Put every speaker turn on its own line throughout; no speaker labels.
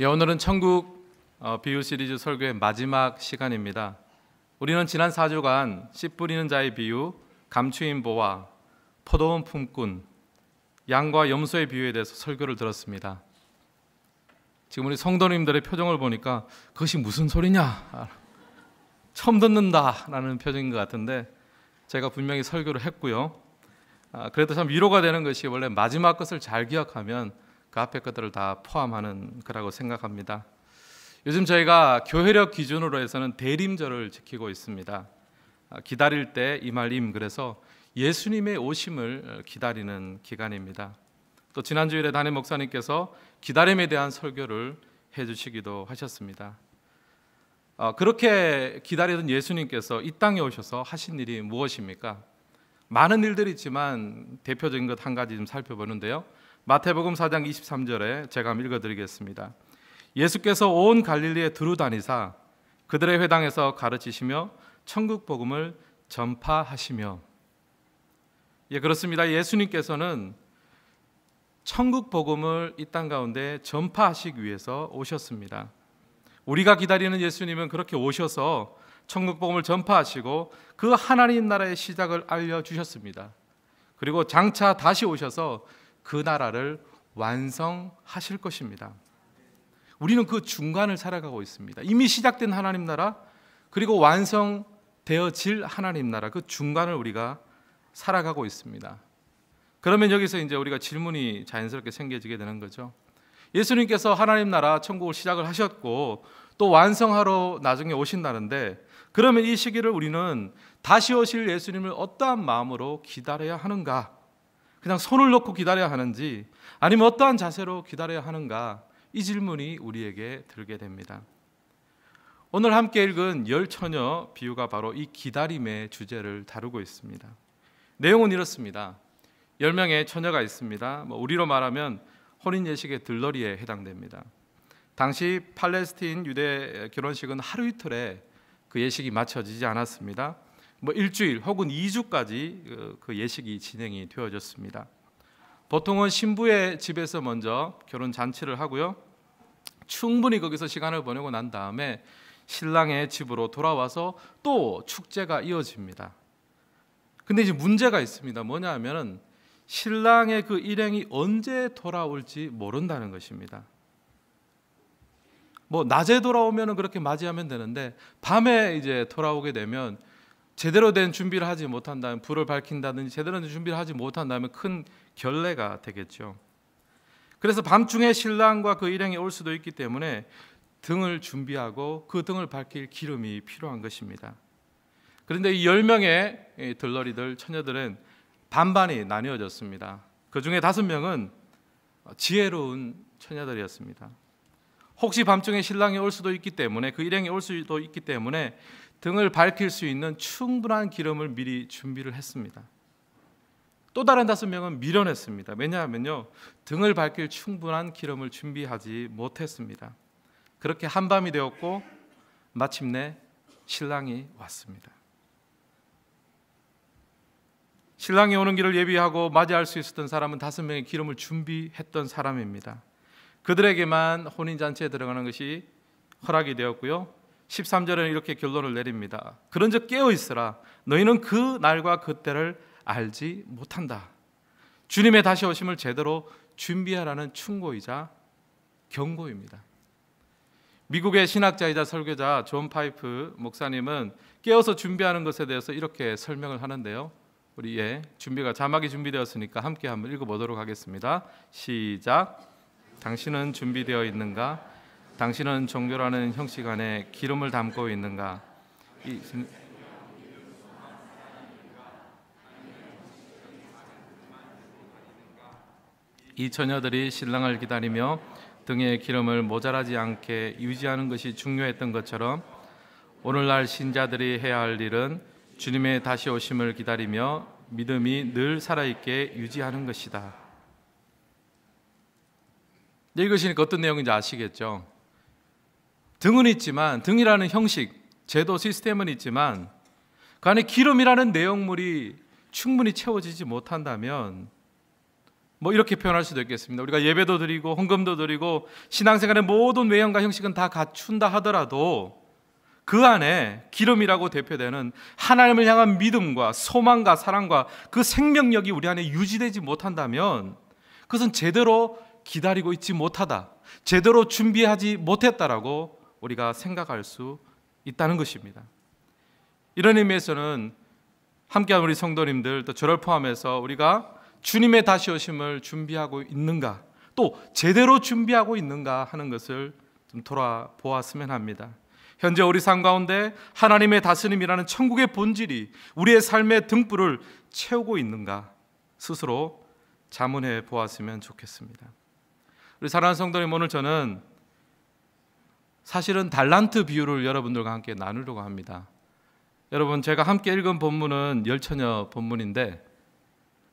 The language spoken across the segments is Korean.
예, 오늘은 천국 어, 비유 시리즈 설교의 마지막 시간입니다. 우리는 지난 4주간 씨 뿌리는 자의 비유, 감추인보와 포도원 품꾼, 양과 염소의 비유에 대해서 설교를 들었습니다. 지금 우리 성도님들의 표정을 보니까 그것이 무슨 소리냐? 처음 듣는다라는 표정인 것 같은데 제가 분명히 설교를 했고요. 아, 그래도 참 위로가 되는 것이 원래 마지막 것을 잘 기억하면 그 앞에 것들을 다 포함하는 거라고 생각합니다. 요즘 저희가 교회력 기준으로 해서는 대림절을 지키고 있습니다. 아, 기다릴 때 이말임 그래서 예수님의 오심을 어, 기다리는 기간입니다. 또 지난 주일에 담임 목사님께서 기다림에 대한 설교를 해주시기도 하셨습니다. 아, 그렇게 기다리던 예수님께서 이 땅에 오셔서 하신 일이 무엇입니까? 많은 일들이 있지만 대표적인 것 한 가지 좀 살펴보는데요. 마태복음 4장 23절에 제가 한번 읽어드리겠습니다. 예수께서 온 갈릴리에 두루 다니사 그들의 회당에서 가르치시며 천국 복음을 전파하시며 예 그렇습니다. 예수님께서는 천국 복음을 이 땅 가운데 전파하시기 위해서 오셨습니다. 우리가 기다리는 예수님은 그렇게 오셔서 천국 복음을 전파하시고 그 하나님 나라의 시작을 알려 주셨습니다. 그리고 장차 다시 오셔서 그 나라를 완성하실 것입니다. 우리는 그 중간을 살아가고 있습니다. 이미 시작된 하나님 나라 그리고 완성되어질 하나님 나라 그 중간을 우리가 살아가고 있습니다. 그러면 여기서 이제 우리가 질문이 자연스럽게 생겨지게 되는 거죠. 예수님께서 하나님 나라 천국을 시작을 하셨고 또 완성하러 나중에 오신다는데 그러면 이 시기를 우리는 다시 오실 예수님을 어떠한 마음으로 기다려야 하는가? 그냥 손을 놓고 기다려야 하는지 아니면 어떠한 자세로 기다려야 하는가 이 질문이 우리에게 들게 됩니다. 오늘 함께 읽은 열 처녀 비유가 바로 이 기다림의 주제를 다루고 있습니다. 내용은 이렇습니다. 열 명의 처녀가 있습니다. 뭐 우리로 말하면 혼인 예식의 들러리에 해당됩니다. 당시 팔레스틴 유대 결혼식은 하루 이틀에 그 예식이 마쳐지지 않았습니다. 뭐 일주일 혹은 2주까지 그, 그 예식이 진행이 되어졌습니다. 보통은 신부의 집에서 먼저 결혼 잔치를 하고요. 충분히 거기서 시간을 보내고 난 다음에 신랑의 집으로 돌아와서 또 축제가 이어집니다. 근데 이제 문제가 있습니다. 뭐냐면은 신랑의 그 일행이 언제 돌아올지 모른다는 것입니다. 뭐 낮에 돌아오면은 그렇게 맞이하면 되는데 밤에 이제 돌아오게 되면 제대로 된 준비를 하지 못한다면 불을 밝힌다든지 제대로 된 준비를 하지 못한다면 큰 결례가 되겠죠. 그래서 밤중에 신랑과 그 일행이 올 수도 있기 때문에 등을 준비하고 그 등을 밝힐 기름이 필요한 것입니다. 그런데 이 열명의 들러리들 처녀들은 반반이 나뉘어졌습니다. 그 중에 다섯 명은 지혜로운 처녀들이었습니다. 혹시 밤중에 신랑이 올 수도 있기 때문에 그 일행이 올 수도 있기 때문에 등을 밝힐 수 있는 충분한 기름을 미리 준비를 했습니다. 또 다른 다섯 명은 미련했습니다. 왜냐하면요 등을 밝힐 충분한 기름을 준비하지 못했습니다. 그렇게 한밤이 되었고 마침내 신랑이 왔습니다. 신랑이 오는 길을 예비하고 맞이할 수 있었던 사람은 다섯 명의 기름을 준비했던 사람입니다. 그들에게만 혼인잔치에 들어가는 것이 허락이 되었고요. 13절에는 이렇게 결론을 내립니다. 그런즉 깨어 있으라. 너희는 그 날과 그 때를 알지 못한다. 주님의 다시 오심을 제대로 준비하라는 충고이자 경고입니다. 미국의 신학자이자 설교자 존 파이프 목사님은 깨어서 준비하는 것에 대해서 이렇게 설명을 하는데요. 우리 예, 준비가 자막이 준비되었으니까 함께 한번 읽어보도록 하겠습니다. 시작. 당신은 준비되어 있는가? 당신은 종교라는 형식 안에 기름을 담고 있는가? 이, 이 처녀들이 신랑을 기다리며 등에 기름을 모자라지 않게 유지하는 것이 중요했던 것처럼 오늘날 신자들이 해야 할 일은 주님의 다시 오심을 기다리며 믿음이 늘 살아있게 유지하는 것이다. 읽으시니까 어떤 내용인지 아시겠죠? 등은 있지만 등이라는 형식, 제도 시스템은 있지만 그 안에 기름이라는 내용물이 충분히 채워지지 못한다면 뭐 이렇게 표현할 수도 있겠습니다. 우리가 예배도 드리고 헌금도 드리고 신앙생활의 모든 외형과 형식은 다 갖춘다 하더라도 그 안에 기름이라고 대표되는 하나님을 향한 믿음과 소망과 사랑과 그 생명력이 우리 안에 유지되지 못한다면 그것은 제대로 기다리고 있지 못하다, 제대로 준비하지 못했다라고 우리가 생각할 수 있다는 것입니다. 이런 의미에서는 함께한 우리 성도님들 또 저를 포함해서 우리가 주님의 다시 오심을 준비하고 있는가 또 제대로 준비하고 있는가 하는 것을 좀 돌아보았으면 합니다. 현재 우리 삶 가운데 하나님의 다스님이라는 천국의 본질이 우리의 삶의 등불을 채우고 있는가 스스로 자문해 보았으면 좋겠습니다. 우리 사랑하는 성도님 오늘 저는 사실은 달란트 비유를 여러분들과 함께 나누려고 합니다. 여러분 제가 함께 읽은 본문은 열처녀 본문인데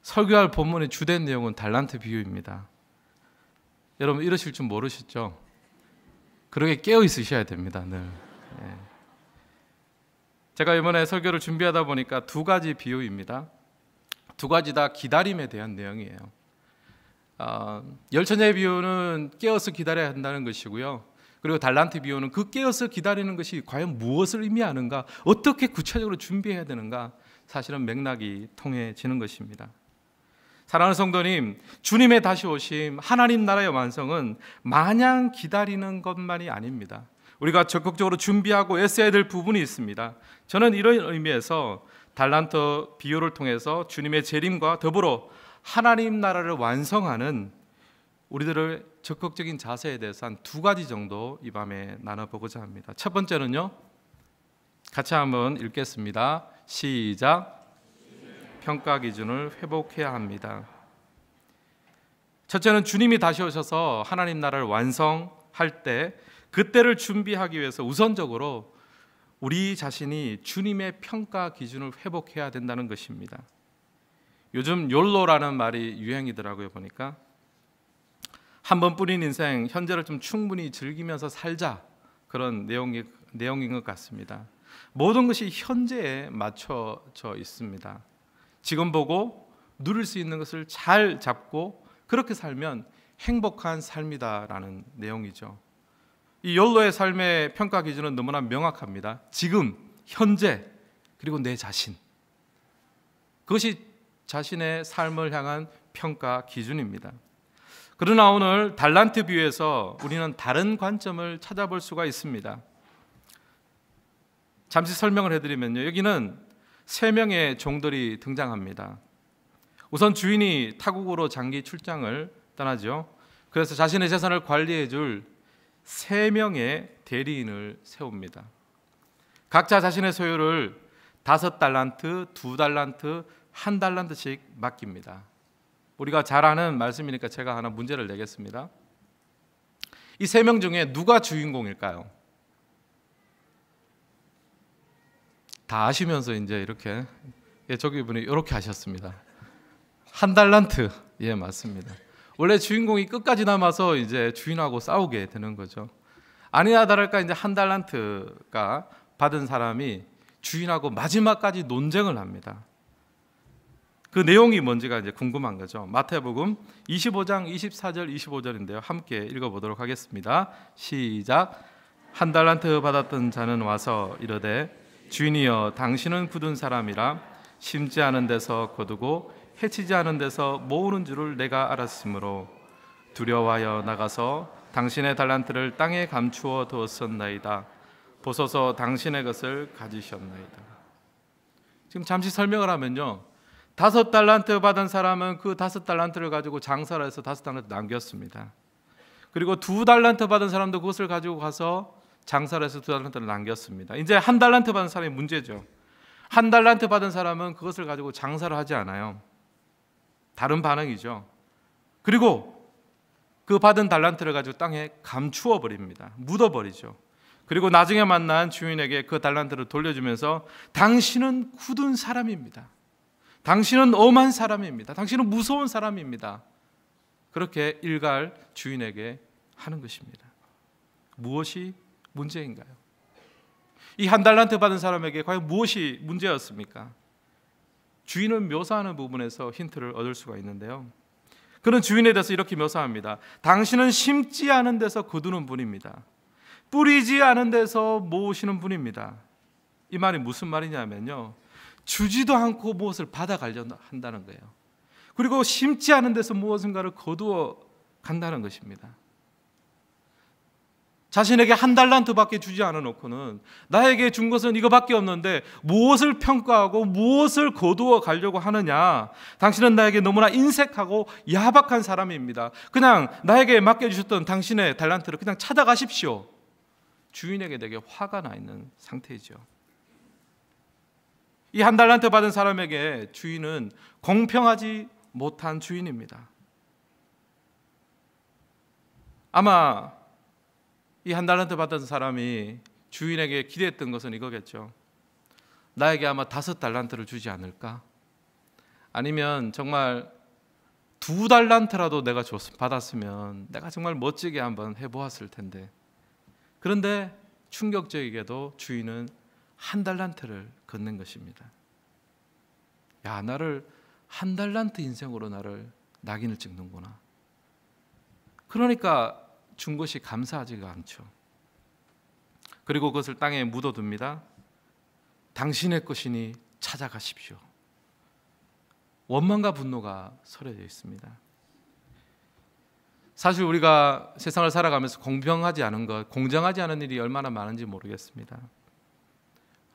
설교할 본문의 주된 내용은 달란트 비유입니다. 여러분 이러실 줄 모르시죠? 그렇게 깨어 있으셔야 됩니다. 늘. 예. 제가 이번에 설교를 준비하다 보니까 두 가지 비유입니다. 두 가지 다 기다림에 대한 내용이에요. 어, 열천의 비유는 깨어서 기다려야 한다는 것이고요. 그리고 달란트 비유는 그 깨어서 기다리는 것이 과연 무엇을 의미하는가, 어떻게 구체적으로 준비해야 되는가, 사실은 맥락이 통해지는 것입니다. 사랑하는 성도님, 주님의 다시 오심, 하나님 나라의 완성은 마냥 기다리는 것만이 아닙니다. 우리가 적극적으로 준비하고 애써야 될 부분이 있습니다. 저는 이런 의미에서 달란트 비유를 통해서 주님의 재림과 더불어 하나님 나라를 완성하는 우리들의 적극적인 자세에 대해서 한 두 가지 정도 이 밤에 나눠보고자 합니다. 첫 번째는요. 같이 한번 읽겠습니다. 시작. 평가 기준을 회복해야 합니다. 첫째는 주님이 다시 오셔서 하나님 나라를 완성할 때 그때를 준비하기 위해서 우선적으로 우리 자신이 주님의 평가 기준을 회복해야 된다는 것입니다. 요즘 욜로라는 말이 유행이더라고요 보니까 한 번뿐인 인생 현재를 좀 충분히 즐기면서 살자 그런 내용이 내용인 것 같습니다. 모든 것이 현재에 맞춰져 있습니다. 지금 보고 누릴 수 있는 것을 잘 잡고 그렇게 살면 행복한 삶이다라는 내용이죠. 이 욜로의 삶의 평가 기준은 너무나 명확합니다. 지금, 현재, 그리고 내 자신. 그것이 자신의 삶을 향한 평가 기준입니다. 그러나 오늘 달란트 비에서 우리는 다른 관점을 찾아볼 수가 있습니다. 잠시 설명을 해드리면요. 여기는 세 명의 종들이 등장합니다. 우선 주인이 타국으로 장기 출장을 떠나죠. 그래서 자신의 재산을 관리해줄 세 명의 대리인을 세웁니다. 각자 자신의 소유를 다섯 달란트, 두 달란트, 한 달란트씩 맡깁니다. 우리가 잘 아는 말씀이니까 제가 하나 문제를 내겠습니다. 이 세 명 중에 누가 주인공일까요? 다 아시면서 이제 이렇게 예, 저기 분이 이렇게 하셨습니다. 한 달란트 예 맞습니다. 원래 주인공이 끝까지 남아서 이제 주인하고 싸우게 되는 거죠. 아니나 다를까 이제 한 달란트가 받은 사람이 주인하고 마지막까지 논쟁을 합니다. 그 내용이 뭔지가 이제 궁금한 거죠. 마태복음 25장 24절 25절인데요. 함께 읽어 보도록 하겠습니다. 시작. 한 달란트 받았던 자는 와서 이르되 주인이여 당신은 굳은 사람이라 심지 않은 데서 거두고 해치지 않은 데서 모으는 줄을 내가 알았으므로 두려워하여 나가서 당신의 달란트를 땅에 감추어 두었었나이다. 보소서 당신의 것을 가지셨나이다. 지금 잠시 설명을 하면요. 다섯 달란트 받은 사람은 그 다섯 달란트를 가지고 장사를 해서 다섯 달란트 남겼습니다. 그리고 두 달란트 받은 사람도 그것을 가지고 가서 장사를 해서 두 달란트를 남겼습니다. 이제 한 달란트 받은 사람이 문제죠. 한 달란트 받은 사람은 그것을 가지고 장사를 하지 않아요. 다른 반응이죠. 그리고 그 받은 달란트를 가지고 땅에 감추어 버립니다. 묻어 버리죠. 그리고 나중에 만난 주인에게 그 달란트를 돌려주면서 당신은 굳은 사람입니다. 당신은 엄한 사람입니다. 당신은 무서운 사람입니다. 그렇게 일갈 주인에게 하는 것입니다. 무엇이 문제인가요? 이 한 달란트 받은 사람에게 과연 무엇이 문제였습니까? 주인을 묘사하는 부분에서 힌트를 얻을 수가 있는데요. 그는 주인에 대해서 이렇게 묘사합니다. 당신은 심지 않은 데서 거두는 분입니다. 뿌리지 않은 데서 모으시는 분입니다. 이 말이 무슨 말이냐면요. 주지도 않고 무엇을 받아가려 한다는 거예요. 그리고 심지 않은 데서 무엇인가를 거두어 간다는 것입니다. 자신에게 한 달란트밖에 주지 않아 놓고는 나에게 준 것은 이거밖에 없는데 무엇을 평가하고 무엇을 거두어 가려고 하느냐. 당신은 나에게 너무나 인색하고 야박한 사람입니다. 그냥 나에게 맡겨주셨던 당신의 달란트를 그냥 찾아가십시오. 주인에게 되게 화가 나 있는 상태이죠. 이한 달란트 받은 사람에게 주인은 공평하지 못한 주인입니다. 아마 이 한 달란트 받은 사람이 주인에게 기대했던 것은 이거겠죠. 나에게 아마 다섯 달란트를 주지 않을까? 아니면 정말 두 달란트라도 내가 받았으면 내가 정말 멋지게 한번 해보았을 텐데. 그런데 충격적이게도 주인은 한 달란트를 걷는 것입니다. 야, 나를 한 달란트 인생으로 나를 낙인을 찍는구나. 그러니까 준 것이 감사하지가 않죠. 그리고 그것을 땅에 묻어둡니다. 당신의 것이니 찾아가십시오. 원망과 분노가 서려져 있습니다. 사실 우리가 세상을 살아가면서 공평하지 않은 것, 공정하지 않은 일이 얼마나 많은지 모르겠습니다.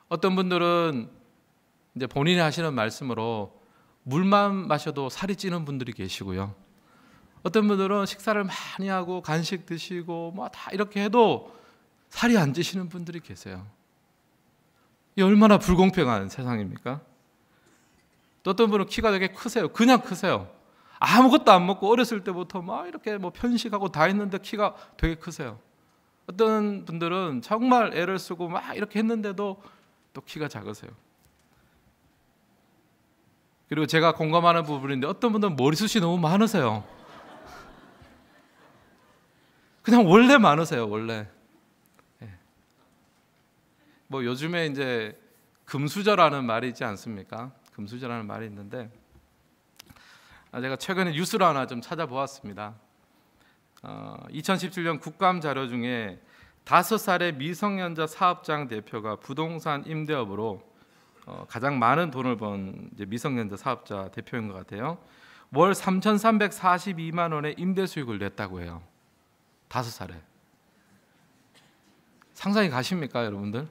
어떤 분들은 이제 본인이 하시는 말씀으로 물만 마셔도 살이 찌는 분들이 계시고요. 어떤 분들은 식사를 많이 하고 간식 드시고 뭐다 이렇게 해도 살이 안 찌시는 분들이 계세요. 이 얼마나 불공평한 세상입니까? 또 어떤 분은 키가 되게 크세요. 그냥 크세요. 아무것도 안 먹고 어렸을 때부터 막 이렇게 뭐 편식하고 다 했는데 키가 되게 크세요. 어떤 분들은 정말 애를 쓰고 막 이렇게 했는데도 또 키가 작으세요. 그리고 제가 공감하는 부분인데 어떤 분들은 머리숱이 너무 많으세요. 그냥 원래 많으세요, 원래. 예. 뭐 요즘에 이제 금수저라는 말이 있지 않습니까? 금수저라는 말이 있는데 아, 제가 최근에 뉴스를 하나 좀 찾아보았습니다. 어, 2017년 국감 자료 중에 다섯 살의 미성년자 사업장 대표가 부동산 임대업으로 어, 가장 많은 돈을 번 미성년자 사업자 대표인 것 같아요. 월 3,342만 원의 임대 수익을 냈다고 해요. 다섯 살에. 상상이 가십니까, 여러분들?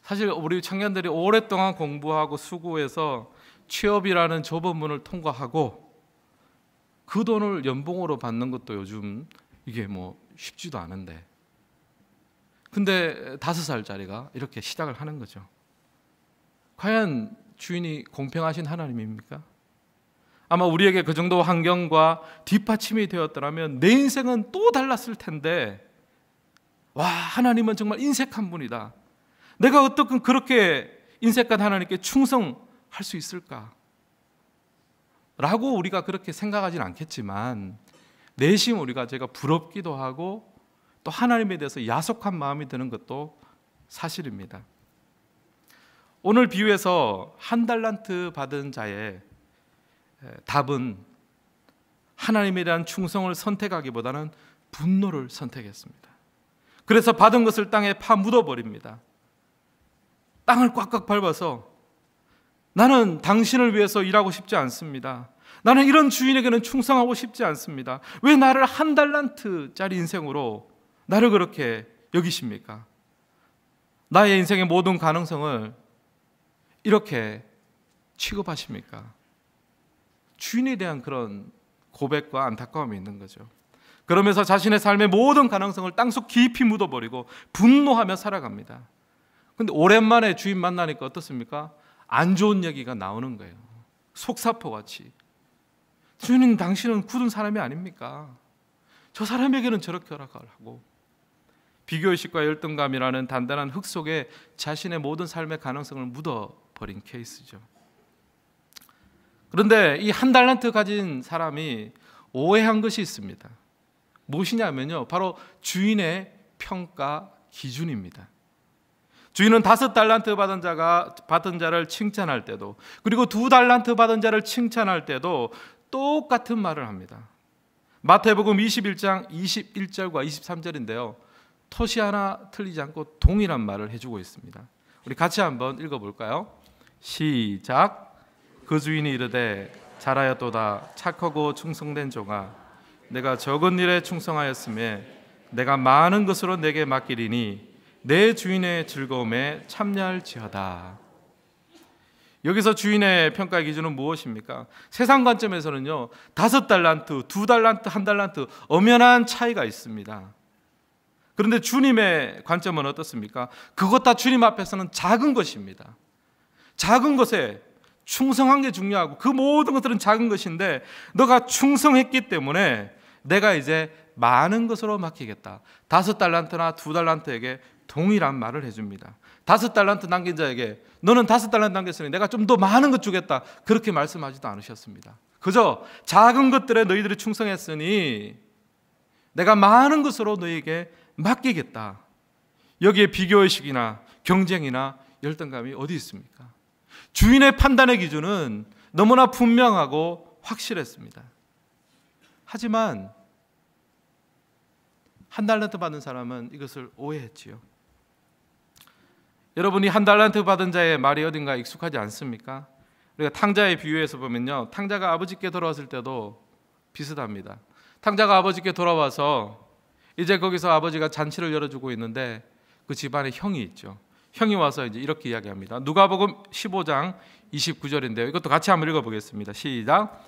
사실 우리 청년들이 오랫동안 공부하고 수고해서 취업이라는 좁은 문을 통과하고 그 돈을 연봉으로 받는 것도 요즘 이게 뭐 쉽지도 않은데. 근데 다섯 살짜리가 이렇게 시작을 하는 거죠. 과연 주인이 공평하신 하나님입니까? 아마 우리에게 그 정도 환경과 뒷받침이 되었더라면 내 인생은 또 달랐을 텐데, 와, 하나님은 정말 인색한 분이다. 내가 어떻게 그렇게 인색한 하나님께 충성할 수 있을까? 라고 우리가 그렇게 생각하진 않겠지만, 내심 우리가 제가 부럽기도 하고 또 하나님에 대해서 야속한 마음이 드는 것도 사실입니다. 오늘 비유에서 한 달란트 받은 자의 답은 하나님에 대한 충성을 선택하기보다는 분노를 선택했습니다. 그래서 받은 것을 땅에 파 묻어버립니다. 땅을 꽉꽉 밟아서 나는 당신을 위해서 일하고 싶지 않습니다. 나는 이런 주인에게는 충성하고 싶지 않습니다. 왜 나를 한 달란트짜리 인생으로 나를 그렇게 여기십니까? 나의 인생의 모든 가능성을 이렇게 취급하십니까? 주인에 대한 그런 고백과 안타까움이 있는 거죠. 그러면서 자신의 삶의 모든 가능성을 땅속 깊이 묻어버리고 분노하며 살아갑니다. 근데 오랜만에 주인 만나니까 어떻습니까? 안 좋은 얘기가 나오는 거예요. 속사포 같이. 주님 당신은 굳은 사람이 아닙니까? 저 사람에게는 저렇게 허락을 하고 비교의식과 열등감이라는 단단한 흙 속에 자신의 모든 삶의 가능성을 묻어버린 케이스죠. 그런데 이 한 달란트 가진 사람이 오해한 것이 있습니다. 무엇이냐면요. 바로 주인의 평가 기준입니다. 주인은 다섯 달란트 받은 자가 받은 자를 칭찬할 때도 그리고 두 달란트 받은 자를 칭찬할 때도 똑같은 말을 합니다. 마태복음 21장 21절과 23절인데요. 토시 하나 틀리지 않고 동일한 말을 해주고 있습니다. 우리 같이 한번 읽어볼까요? 시작. 그 주인이 이르되 잘하였도다 착하고 충성된 종아 내가 적은 일에 충성하였음에 내가 많은 것으로 내게 맡기리니 내 주인의 즐거움에 참여할지어다. 여기서 주인의 평가 기준은 무엇입니까? 세상 관점에서는요, 다섯 달란트, 두 달란트, 한 달란트, 엄연한 차이가 있습니다. 그런데 주님의 관점은 어떻습니까? 그것 다 주님 앞에서는 작은 것입니다. 작은 것에 충성한 게 중요하고 그 모든 것들은 작은 것인데 너가 충성했기 때문에 내가 이제 많은 것으로 맡기겠다. 다섯 달란트나 두 달란트에게 동일한 말을 해줍니다. 다섯 달란트 남긴 자에게 너는 다섯 달란트 남겼으니 내가 좀 더 많은 것 주겠다. 그렇게 말씀하지도 않으셨습니다. 그저 작은 것들에 너희들이 충성했으니 내가 많은 것으로 너희에게 맡기겠다. 여기에 비교의식이나 경쟁이나 열등감이 어디 있습니까? 주인의 판단의 기준은 너무나 분명하고 확실했습니다. 하지만 한 달란트 받는 사람은 이것을 오해했지요. 여러분이 한 달란트 받은 자의 말이 어딘가 익숙하지 않습니까? 우리가 탕자의 비유에서 보면요. 탕자가 아버지께 돌아왔을 때도 비슷합니다. 탕자가 아버지께 돌아와서 이제 거기서 아버지가 잔치를 열어주고 있는데 그 집안에 형이 있죠. 형이 와서 이제 이렇게 이야기합니다. 누가복음 15장 29절인데요. 이것도 같이 한번 읽어 보겠습니다. 시작.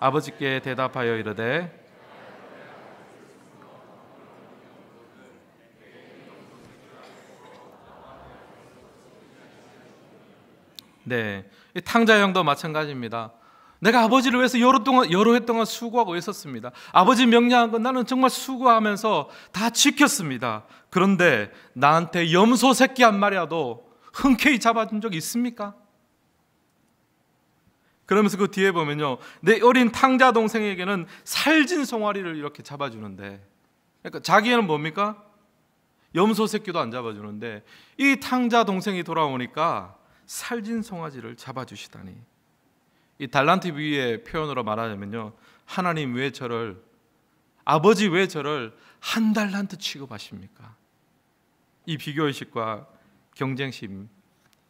아버지께 대답하여 이르되 네. 탕자형도 마찬가지입니다. 내가 아버지를 위해서 여러 동안 여러 해 동안 수고하고 있었습니다. 아버지 명령한 건 나는 정말 수고하면서 다 지켰습니다. 그런데 나한테 염소 새끼 한 마리라도 흔쾌히 잡아준 적 있습니까? 그러면서 그 뒤에 보면요, 내 어린 탕자 동생에게는 살진 송아리를 이렇게 잡아주는데, 그러니까 자기는 뭡니까? 염소 새끼도 안 잡아주는데 이 탕자 동생이 돌아오니까 살진 송아지를 잡아주시다니. 이 달란트 위의 표현으로 말하자면요. 하나님 왜 저를 아버지 왜 저를 한 달란트 취급하십니까? 이 비교 의식과 경쟁심,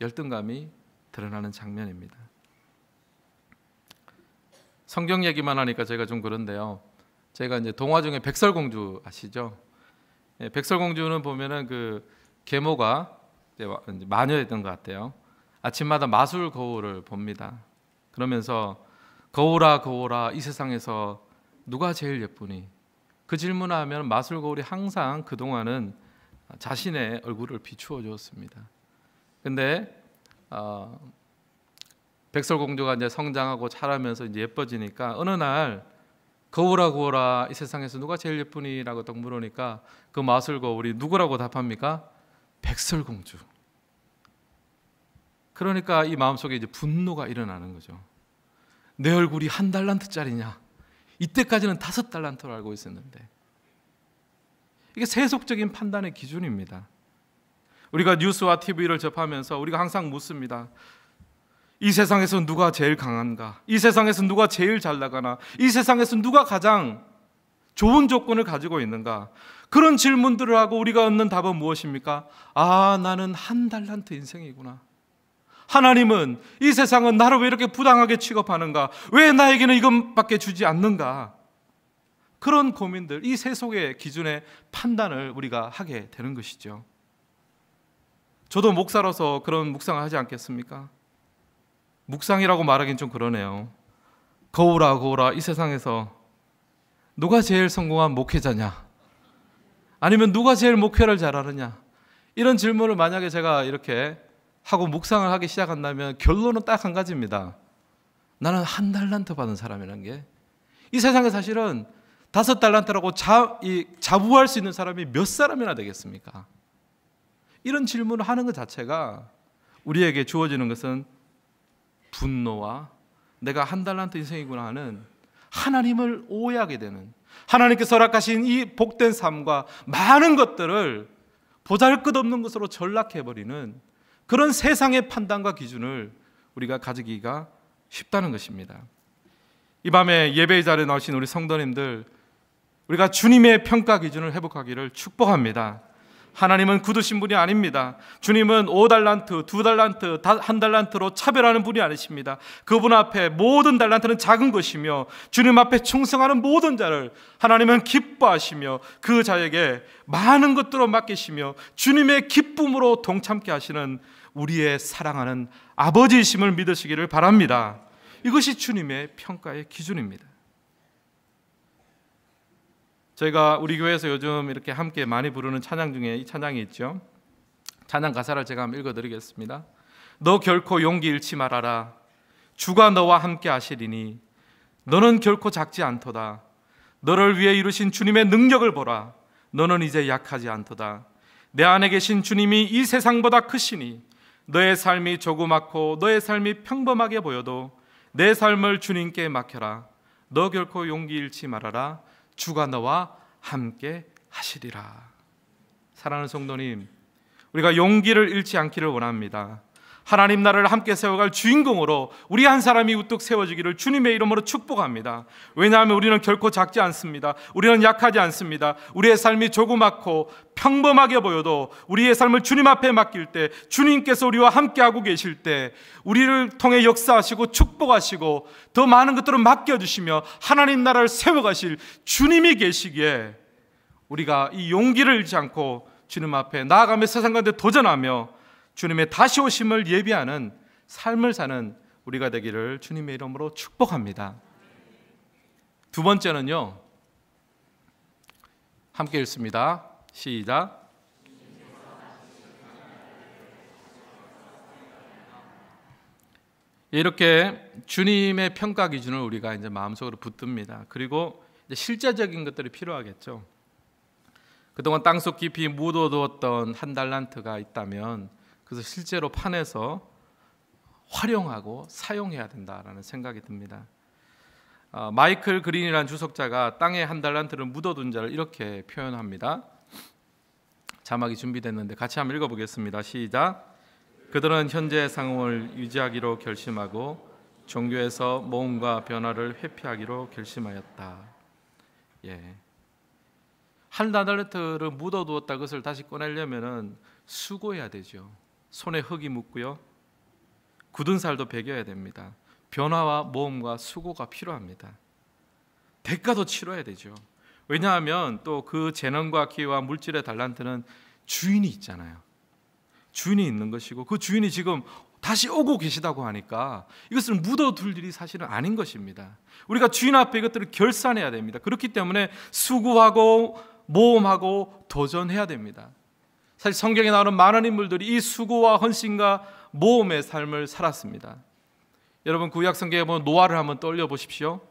열등감이 드러나는 장면입니다. 성경 얘기만 하니까 제가 좀 그런데요. 제가 이제 동화 중에 백설공주 아시죠? 예, 백설공주는 보면은 그 계모가 마녀였던 것 같아요. 아침마다 마술 거울을 봅니다. 그러면서 거울아 거울아 이 세상에서 누가 제일 예쁘니? 그질문 하면 마술 거울이 항상 그동안은 자신의 얼굴을 비추어 주었습니다. 근데 어, 백설공주가 이제 성장하고 자라면서 이제 예뻐지니까 어느 날 거울아 거울아 이 세상에서 누가 제일 예쁘니라고 딱 물으니까 그 마술 거울이 누구라고 답합니까? 백설공주. 그러니까 이 마음속에 이제 분노가 일어나는 거죠. 내 얼굴이 한 달란트짜리냐? 이때까지는 다섯 달란트로 알고 있었는데. 이게 세속적인 판단의 기준입니다. 우리가 뉴스와 TV를 접하면서 우리가 항상 묻습니다. 이 세상에서 누가 제일 강한가? 이 세상에서 누가 제일 잘 나가나? 이 세상에서 누가 가장 좋은 조건을 가지고 있는가? 그런 질문들을 하고 우리가 얻는 답은 무엇입니까? 아, 나는 한 달란트 인생이구나. 하나님은 이 세상은 나를 왜 이렇게 부당하게 취급하는가? 왜 나에게는 이것밖에 주지 않는가? 그런 고민들, 이 세속의 기준의 판단을 우리가 하게 되는 것이죠. 저도 목사로서 그런 묵상을 하지 않겠습니까? 묵상이라고 말하긴 좀 그러네요. 거울아, 거울아, 이 세상에서 누가 제일 성공한 목회자냐? 아니면 누가 제일 목회를 잘하느냐? 이런 질문을 만약에 제가 이렇게 하고 묵상을 하기 시작한다면 결론은 딱 한 가지입니다. 나는 한 달란트 받은 사람이란 게 이 세상에 사실은 다섯 달란트라고 자, 이, 자부할 수 있는 사람이 몇 사람이나 되겠습니까? 이런 질문을 하는 것 자체가 우리에게 주어지는 것은 분노와 내가 한 달란트 인생이구나 하는 하나님을 오해하게 되는 하나님께서 락하신이 복된 삶과 많은 것들을 보잘것없는 것으로 전락해버리는 그런 세상의 판단과 기준을 우리가 가지기가 쉽다는 것입니다. 이 밤에 예배의 자리에 나오신 우리 성도님들, 우리가 주님의 평가 기준을 회복하기를 축복합니다. 하나님은 굳으신 분이 아닙니다. 주님은 5달란트, 2달란트, 한 달란트로 차별하는 분이 아니십니다. 그분 앞에 모든 달란트는 작은 것이며 주님 앞에 충성하는 모든 자를 하나님은 기뻐하시며 그 자에게 많은 것들로 맡기시며 주님의 기쁨으로 동참케 하시는 우리의 사랑하는 아버지이심을 믿으시기를 바랍니다. 이것이 주님의 평가의 기준입니다. 저희가 우리 교회에서 요즘 이렇게 함께 많이 부르는 찬양 중에 이 찬양이 있죠. 찬양 가사를 제가 한번 읽어드리겠습니다. 너 결코 용기 잃지 말아라. 주가 너와 함께 하시리니 너는 결코 작지 않도다. 너를 위해 이루신 주님의 능력을 보라. 너는 이제 약하지 않도다. 내 안에 계신 주님이 이 세상보다 크시니 너의 삶이 조그맣고 너의 삶이 평범하게 보여도 내 삶을 주님께 맡겨라. 너 결코 용기 잃지 말아라. 주가 너와 함께 하시리라. 사랑하는 성도님, 우리가 용기를 잃지 않기를 원합니다. 하나님 나라를 함께 세워갈 주인공으로 우리 한 사람이 우뚝 세워지기를 주님의 이름으로 축복합니다. 왜냐하면 우리는 결코 작지 않습니다. 우리는 약하지 않습니다. 우리의 삶이 조그맣고 평범하게 보여도 우리의 삶을 주님 앞에 맡길 때 주님께서 우리와 함께하고 계실 때 우리를 통해 역사하시고 축복하시고 더 많은 것들을 맡겨주시며 하나님 나라를 세워가실 주님이 계시기에 우리가 이 용기를 잃지 않고 주님 앞에 나아가며 세상 가운데 도전하며 주님의 다시 오심을 예비하는 삶을 사는 우리가 되기를 주님의 이름으로 축복합니다. 두 번째는요. 함께 읽습니다. 시작. 이렇게 주님의 평가 기준을 우리가 이제 마음속으로 붙듭니다. 그리고 실제적인 것들이 필요하겠죠. 그동안 땅속 깊이 묻어두었던 한 달란트가 있다면 그래서 실제로 판에서 활용하고 사용해야 된다라는 생각이 듭니다. 어, 마이클 그린이라는 주석자가 땅에 한 달란트를 묻어둔 자를 이렇게 표현합니다. 자막이 준비됐는데 같이 한번 읽어보겠습니다. 시작. 그들은 현재의 상황을 유지하기로 결심하고 종교에서 모험과 변화를 회피하기로 결심하였다. 예. 한 달란트를 묻어두었다 그것을 다시 꺼내려면 수고해야 되죠. 손에 흙이 묻고요. 굳은 살도 베겨야 됩니다. 변화와 모험과 수고가 필요합니다. 대가도 치러야 되죠. 왜냐하면 또 그 재능과 기회와 물질의 달란트는 주인이 있잖아요. 주인이 있는 것이고 그 주인이 지금 다시 오고 계시다고 하니까 이것을 묻어둘 일이 사실은 아닌 것입니다. 우리가 주인 앞에 이것들을 결산해야 됩니다. 그렇기 때문에 수고하고 모험하고 도전해야 됩니다. 사실 성경에 나오는 많은 인물들이 이 수고와 헌신과 모험의 삶을 살았습니다. 여러분 그 구약 성경에 보면 노아를 한번 떠올려 보십시오.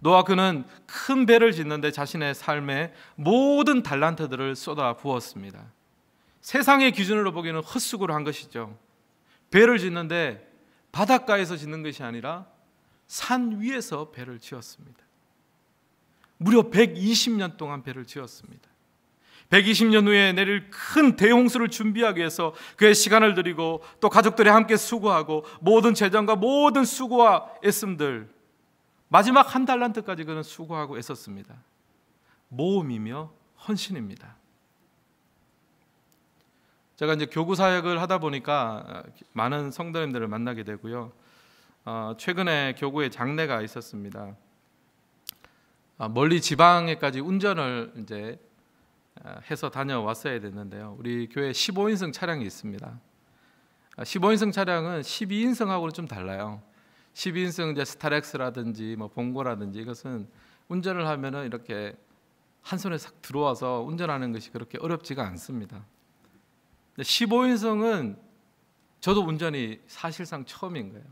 노아 그는 큰 배를 짓는데 자신의 삶의 모든 달란트들을 쏟아 부었습니다. 세상의 기준으로 보기에는 헛수고를 한 것이죠. 배를 짓는데 바닷가에서 짓는 것이 아니라 산 위에서 배를 지었습니다. 무려 120년 동안 배를 지었습니다. 120년 후에 내릴 큰 대홍수를 준비하기 위해서 그의 시간을 드리고또 가족들이 함께 수고하고 모든 재정과 모든 수고와 애씀들 마지막 한 달란트까지 그는 수고하고 애썼습니다. 모험이며 헌신입니다. 제가 이제 교구 사역을 하다 보니까 많은 성도님들을 만나게 되고요. 어, 최근에 교구에 장례가 있었습니다. 아, 멀리 지방에까지 운전을 이제 아, 해서 다녀왔어야 됐는데요. 우리 교회 15인승 차량이 있습니다. 15인승 아, 차량은 12인승하고는 좀 달라요. 12인승 이제 스타렉스라든지 뭐 봉고라든지 이것은 운전을 하면은 이렇게 한 손에 싹 들어와서 운전하는 것이 그렇게 어렵지가 않습니다. 15인승은 저도 운전이 사실상 처음인 거예요.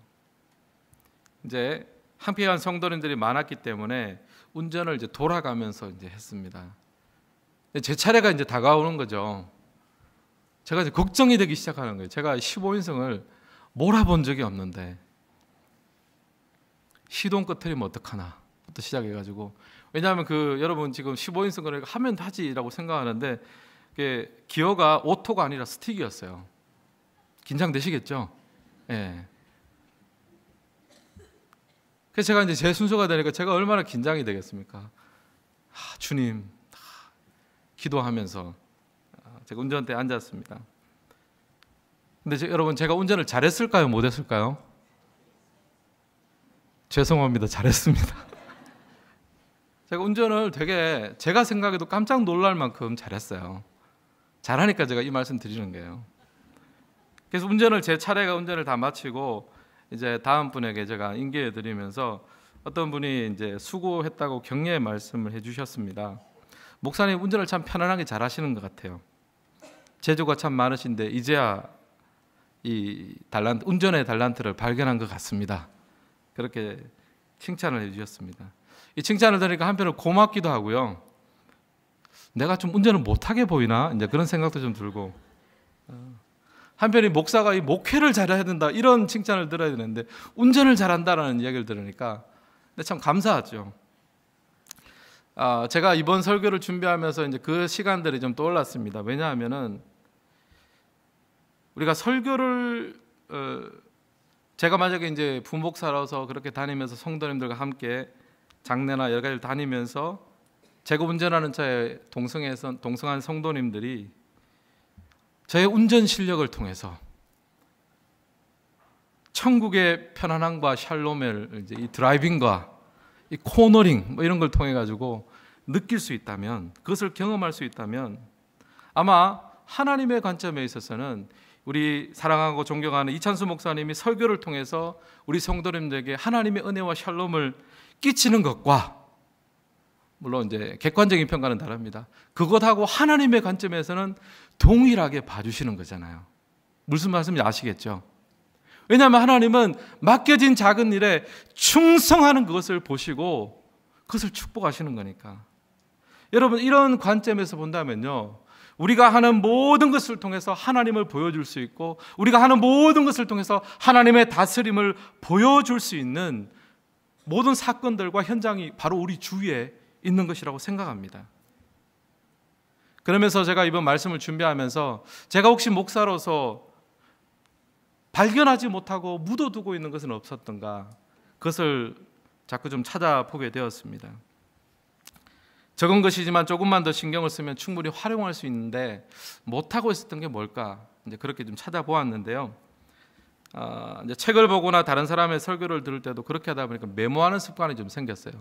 이제 함께한 성도님들이 많았기 때문에 운전을 이제 돌아가면서 이제 했습니다. 제 차례가 이제 다가오는 거죠. 제가 이제 걱정이 되기 시작하는 거예요. 제가 15인승을 몰아본 적이 없는데 시동 끄트리면 어떡하나 부터 시작해가지고 왜냐하면 그 여러분 지금 15인승 을 하면 하지라고 생각하는데 그게 기어가 오토가 아니라 스틱이었어요. 긴장되시겠죠? 예. 그래서 제가 이제 제 순서가 되니까 제가 얼마나 긴장이 되겠습니까? 하, 주님, 기도하면서 어, 제가 운전대에 앉았습니다. 근데 제, 여러분 제가 운전을 잘했을까요? 못했을까요? 죄송합니다. 잘했습니다. 제가 운전을 되게 제가 생각해도 깜짝 놀랄 만큼 잘했어요. 잘하니까 제가 이 말씀 드리는 거예요. 그래서 운전을 제 차례가 운전을 다 마치고 이제 다음 분에게 제가 인계해 드리면서 어떤 분이 이제 수고했다고 격려의 말씀을 해 주셨습니다. 목사님 운전을 참 편안하게 잘 하시는 것 같아요. 재주가 참 많으신데 이제야 이 달란트, 운전의 달란트를 발견한 것 같습니다. 그렇게 칭찬을 해주셨습니다. 이 칭찬을 들으니까 한편으로 고맙기도 하고요. 내가 좀 운전을 못하게 보이나 이제 그런 생각도 좀 들고 어. 한편이 목사가 이 목회를 잘해야 된다 이런 칭찬을 들어야 되는데 운전을 잘한다라는 이야기를 들으니까 참 감사하죠. 아, 제가 이번 설교를 준비하면서 이제 그 시간들이 좀 떠올랐습니다. 왜냐하면은 우리가 설교를 어, 제가 만약에 이제 분복사로서 그렇게 다니면서 성도님들과 함께 장례나 여러 가지를 다니면서 제가 운전하는 차에 동성애선 동성한 성도님들이 저의 운전 실력을 통해서 천국의 편안함과 샬롬을 이제 이 드라이빙과 이 코너링 뭐 이런 걸 통해 가지고 느낄 수 있다면 그것을 경험할 수 있다면 아마 하나님의 관점에 있어서는 우리 사랑하고 존경하는 이찬수 목사님이 설교를 통해서 우리 성도님들에게 하나님의 은혜와 샬롬을 끼치는 것과 물론 이제 객관적인 평가는 다릅니다. 그것하고 하나님의 관점에서는 동일하게 봐주시는 거잖아요. 무슨 말씀인지 아시겠죠? 왜냐하면 하나님은 맡겨진 작은 일에 충성하는 그것을 보시고 그것을 축복하시는 거니까. 여러분, 이런 관점에서 본다면요. 우리가 하는 모든 것을 통해서 하나님을 보여줄 수 있고, 우리가 하는 모든 것을 통해서 하나님의 다스림을 보여줄 수 있는 모든 사건들과 현장이 바로 우리 주위에 있는 것이라고 생각합니다. 그러면서 제가 이번 말씀을 준비하면서 제가 혹시 목사로서 발견하지 못하고 묻어두고 있는 것은 없었던가 그것을 자꾸 좀 찾아보게 되었습니다. 적은 것이지만 조금만 더 신경을 쓰면 충분히 활용할 수 있는데 못하고 있었던 게 뭘까 이제 그렇게 좀 찾아보았는데요. 어, 이제 책을 보거나 다른 사람의 설교를 들을 때도 그렇게 하다 보니까 메모하는 습관이 좀 생겼어요.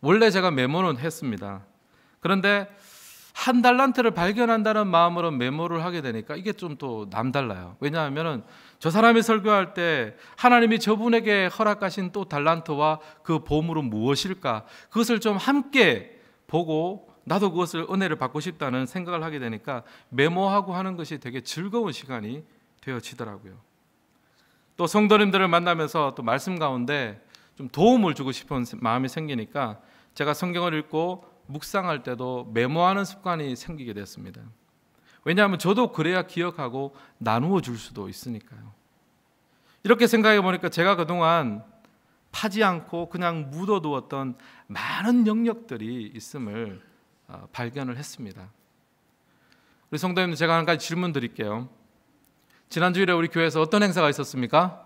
원래 제가 메모는 했습니다. 그런데 한 달란트를 발견한다는 마음으로 메모를 하게 되니까 이게 좀 또 남달라요. 왜냐하면저 사람이 설교할 때 하나님이 저분에게 허락하신 또 달란트와 그 보물은 무엇일까? 그것을 좀 함께 보고 나도 그것을 은혜를 받고 싶다는 생각을 하게 되니까 메모하고 하는 것이 되게 즐거운 시간이 되어지더라고요. 또 성도님들을 만나면서 또 말씀 가운데 좀 도움을 주고 싶은 마음이 생기니까 제가 성경을 읽고 묵상할 때도 메모하는 습관이 생기게 됐습니다. 왜냐하면 저도 그래야 기억하고 나누어 줄 수도 있으니까요. 이렇게 생각해 보니까 제가 그동안 파지 않고 그냥 묻어두었던 많은 영역들이 있음을 어, 발견을 했습니다. 우리 성도님 제가 한 가지 질문 드릴게요. 지난 주일에 우리 교회에서 어떤 행사가 있었습니까?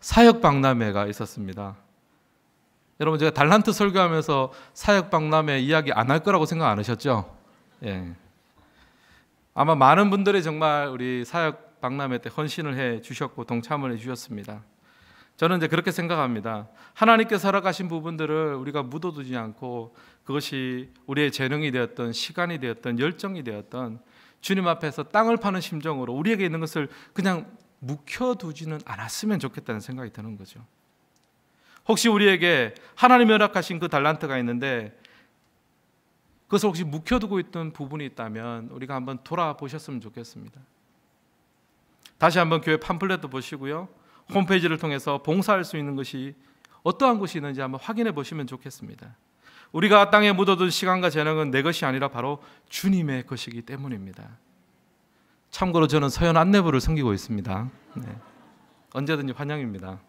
사역 박람회가 있었습니다. 여러분 제가 달란트 설교하면서 사역 박람회 이야기 안 할 거라고 생각 안 하셨죠? 예. 아마 많은 분들이 정말 우리 사역 박람회 때 헌신을 해 주셨고 동참을 해 주셨습니다. 저는 이제 그렇게 생각합니다. 하나님께 살아가신 부분들을 우리가 묻어두지 않고 그것이 우리의 재능이 되었던 시간이 되었던 열정이 되었던 주님 앞에서 땅을 파는 심정으로 우리에게 있는 것을 그냥 묵혀두지는 않았으면 좋겠다는 생각이 드는 거죠. 혹시 우리에게 하나님이 허락하신 그 달란트가 있는데 그것을 혹시 묵혀두고 있던 부분이 있다면 우리가 한번 돌아보셨으면 좋겠습니다. 다시 한번 교회 팜플렛도 보시고요. 홈페이지를 통해서 봉사할 수 있는 것이 어떠한 곳이 있는지 한번 확인해 보시면 좋겠습니다. 우리가 땅에 묻어둔 시간과 재능은 내 것이 아니라 바로 주님의 것이기 때문입니다. 참고로 저는 서현 안내부를 섬기고 있습니다. 네. 언제든지 환영입니다.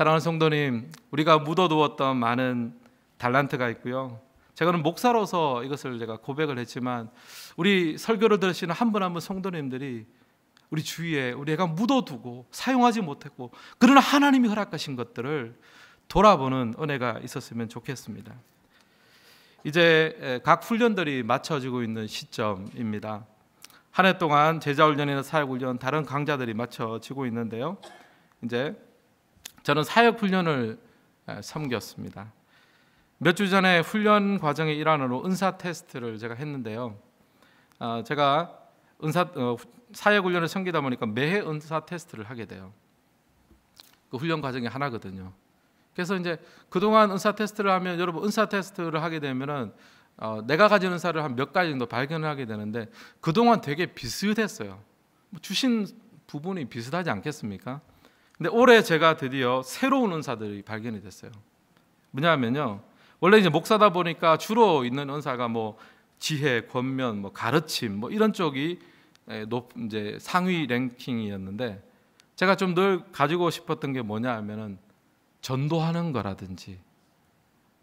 사랑하는 성도님, 우리가 묻어두었던 많은 달란트가 있고요. 제가는 목사로서 이것을 제가 고백을 했지만 우리 설교를 들으시는 한 분 한 분 성도님들이 우리 주위에 우리가 묻어두고 사용하지 못했고 그러나 하나님이 허락하신 것들을 돌아보는 은혜가 있었으면 좋겠습니다. 이제 각 훈련들이 맞춰지고 있는 시점입니다. 한 해 동안 제자 훈련이나 사역 훈련 다른 강좌들이 맞춰지고 있는데요. 이제 저는 사역 훈련을 섬겼습니다. 몇 주 전에 훈련 과정의 일환으로 은사 테스트를 제가 했는데요. 아, 제가 은사 어, 사역 훈련을 섬기다 보니까 매해 은사 테스트를 하게 돼요. 그 훈련 과정의 하나거든요. 그래서 이제 그동안 은사 테스트를 하면 여러분 은사 테스트를 하게 되면은 어, 내가 가진 은사를 한 몇 가지 정도 발견을 하게 되는데 그동안 되게 비슷했어요. 뭐 주신 부분이 비슷하지 않겠습니까? 근데 올해 제가 드디어 새로운 은사들이 발견이 됐어요. 뭐냐면요. 원래 이제 목사다 보니까 주로 있는 은사가 뭐 지혜, 권면, 뭐 가르침, 뭐 이런 쪽이 높 이제 상위 랭킹이었는데 제가 좀 늘 가지고 싶었던 게 뭐냐 면은 전도하는 거라든지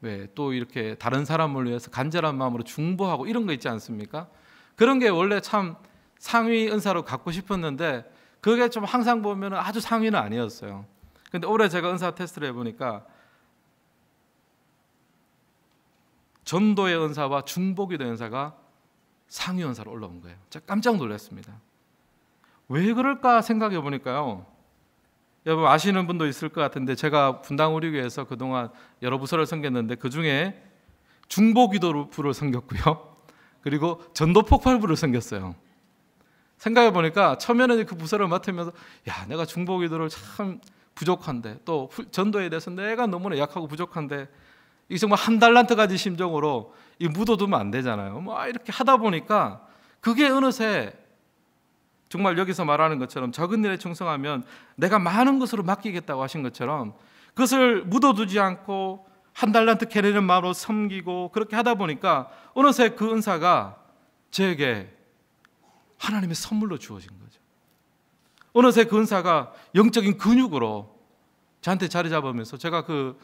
왜 또 이렇게 다른 사람을 위해서 간절한 마음으로 중보하고 이런 거 있지 않습니까? 그런 게 원래 참 상위 은사로 갖고 싶었는데 그게 좀 항상 보면 아주 상위는 아니었어요. 근데 올해 제가 은사 테스트를 해보니까 전도의 은사와 중복의 은사가 상위 은사로 올라온 거예요. 제가 깜짝 놀랐습니다. 왜 그럴까 생각해 보니까요. 여러분 아시는 분도 있을 것 같은데 제가 분당 우리교회에서 그동안 여러 부서를 섬겼는데 그 중에 중보기도부를 섬겼고요. 그리고 전도 폭발부를 섬겼어요. 생각해 보니까 처음에는 그 부서를 맡으면서 야 내가 중보 기도를 참 부족한데 또 전도에 대해서 내가 너무나 약하고 부족한데 이 정말 한 달란트까지 심정으로 이 묻어두면 안 되잖아요. 뭐 이렇게 하다 보니까 그게 어느새 정말 여기서 말하는 것처럼 적은 일에 충성하면 내가 많은 것으로 맡기겠다고 하신 것처럼 그것을 묻어두지 않고 한 달란트 캐내는 마음으로 섬기고 그렇게 하다 보니까 어느새 그 은사가 제게 하나님의 선물로 주어진 거죠. 어느새 그 은사가 영적인 근육으로 저한테 자리 잡으면서 제가 그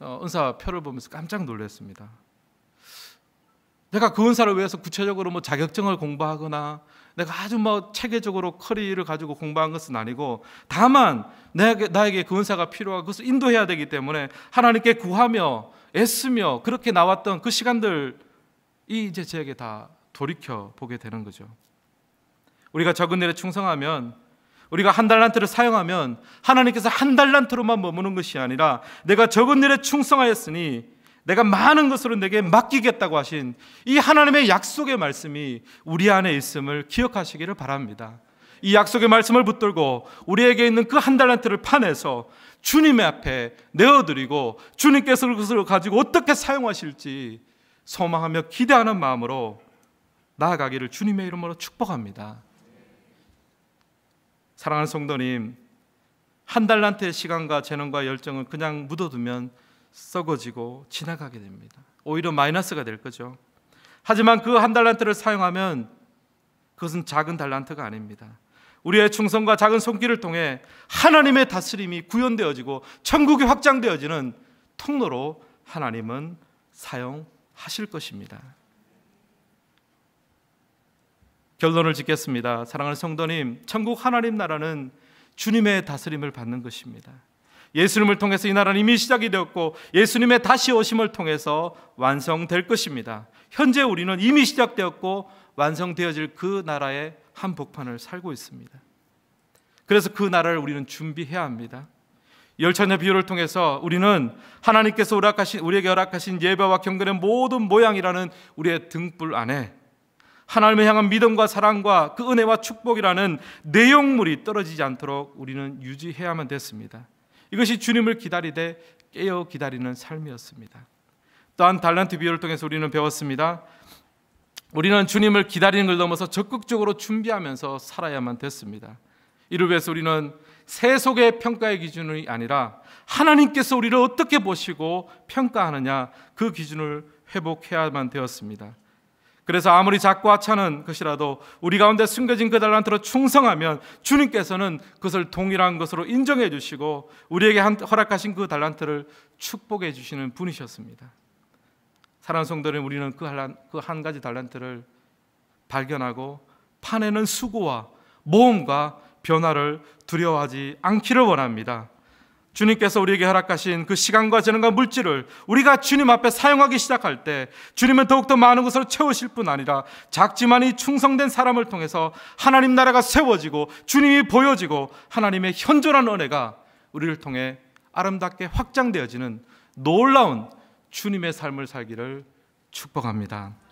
어, 은사 표를 보면서 깜짝 놀랐습니다. 내가 그 은사를 위해서 구체적으로 뭐 자격증을 공부하거나 내가 아주 뭐 체계적으로 커리를 가지고 공부한 것은 아니고 다만 나게 나에게 그 은사가 필요하고 그것을 인도해야 되기 때문에 하나님께 구하며 애쓰며 그렇게 나왔던 그 시간들이 이제 제게다 돌이켜 보게 되는 거죠. 우리가 적은 일에 충성하면 우리가 한 달란트를 사용하면 하나님께서 한 달란트로만 머무는 것이 아니라 내가 적은 일에 충성하였으니 내가 많은 것으로 내게 맡기겠다고 하신 이 하나님의 약속의 말씀이 우리 안에 있음을 기억하시기를 바랍니다. 이 약속의 말씀을 붙들고 우리에게 있는 그 한 달란트를 파내서 주님의 앞에 내어드리고 주님께서 그것을 가지고 어떻게 사용하실지 소망하며 기대하는 마음으로 나아가기를 주님의 이름으로 축복합니다. 사랑하는 성도님, 한 달란트의 시간과 재능과 열정을 그냥 묻어두면 썩어지고 지나가게 됩니다. 오히려 마이너스가 될 거죠. 하지만 그 한 달란트를 사용하면 그것은 작은 달란트가 아닙니다. 우리의 충성과 작은 손길을 통해 하나님의 다스림이 구현되어지고 천국이 확장되어지는 통로로 하나님은 사용하실 것입니다. 결론을 짓겠습니다. 사랑하는 성도님, 천국 하나님 나라는 주님의 다스림을 받는 것입니다. 예수님을 통해서 이 나라는 이미 시작이 되었고 예수님의 다시 오심을 통해서 완성될 것입니다. 현재 우리는 이미 시작되었고 완성되어질 그 나라의 한복판을 살고 있습니다. 그래서 그 나라를 우리는 준비해야 합니다. 열차녀 비유를 통해서 우리는 하나님께서 우리에게 허락하신 예배와 경건의 모든 모양이라는 우리의 등불 안에 하나님을 향한 믿음과 사랑과 그 은혜와 축복이라는 내용물이 떨어지지 않도록 우리는 유지해야만 됐습니다. 이것이 주님을 기다리되 깨어 기다리는 삶이었습니다. 또한 달란트 비유를 통해서 우리는 배웠습니다. 우리는 주님을 기다리는 걸 넘어서 적극적으로 준비하면서 살아야만 됐습니다. 이를 위해서 우리는 세속의 평가의 기준이 아니라 하나님께서 우리를 어떻게 보시고 평가하느냐 그 기준을 회복해야만 되었습니다. 그래서 아무리 작고 하찮은 것이라도 우리 가운데 숨겨진 그 달란트로 충성하면 주님께서는 그것을 동일한 것으로 인정해 주시고 우리에게 허락하신 그 달란트를 축복해 주시는 분이셨습니다. 사랑 성도는 우리는 그한 그 가지 달란트를 발견하고 파내는 수고와 모험과 변화를 두려워하지 않기를 원합니다. 주님께서 우리에게 허락하신 그 시간과 재능과 물질을 우리가 주님 앞에 사용하기 시작할 때 주님은 더욱더 많은 것으로 채우실 뿐 아니라 작지만이 충성된 사람을 통해서 하나님 나라가 세워지고 주님이 보여지고 하나님의 현존한 은혜가 우리를 통해 아름답게 확장되어지는 놀라운 주님의 삶을 살기를 축복합니다.